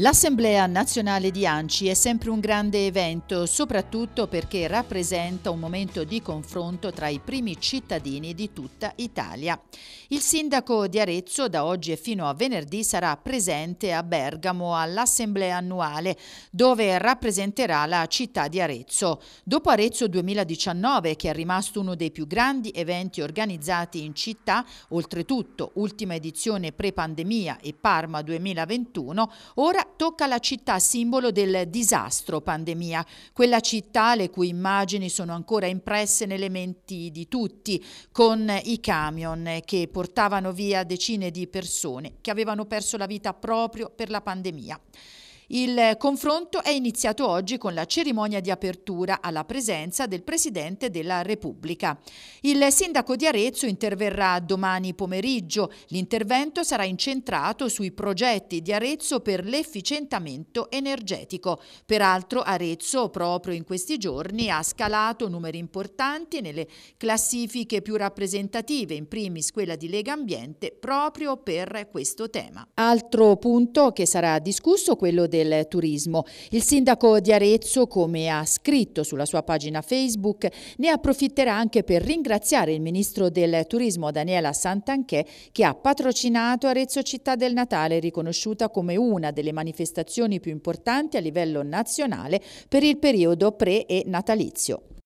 L'Assemblea nazionale di Anci è sempre un grande evento, soprattutto perché rappresenta un momento di confronto tra i primi cittadini di tutta Italia. Il sindaco di Arezzo da oggi e fino a venerdì sarà presente a Bergamo all'Assemblea annuale, dove rappresenterà la città di Arezzo. Dopo Arezzo 2019, che è rimasto uno dei più grandi eventi organizzati in città, oltretutto ultima edizione pre-pandemia e Parma 2021, ora tocca la città simbolo del disastro pandemia, quella città le cui immagini sono ancora impresse nelle menti di tutti, con i camion che portavano via decine di persone che avevano perso la vita proprio per la pandemia. Il confronto è iniziato oggi con la cerimonia di apertura alla presenza del Presidente della Repubblica. Il sindaco di Arezzo interverrà domani pomeriggio. L'intervento sarà incentrato sui progetti di Arezzo per l'efficientamento energetico. Peraltro Arezzo proprio in questi giorni ha scalato numeri importanti nelle classifiche più rappresentative, in primis quella di Lega Ambiente, proprio per questo tema. Altro punto che sarà discusso quello del del turismo. Il sindaco di Arezzo, come ha scritto sulla sua pagina Facebook, ne approfitterà anche per ringraziare il ministro del turismo Daniela Santanchè che ha patrocinato Arezzo Città del Natale, riconosciuta come una delle manifestazioni più importanti a livello nazionale per il periodo pre e natalizio.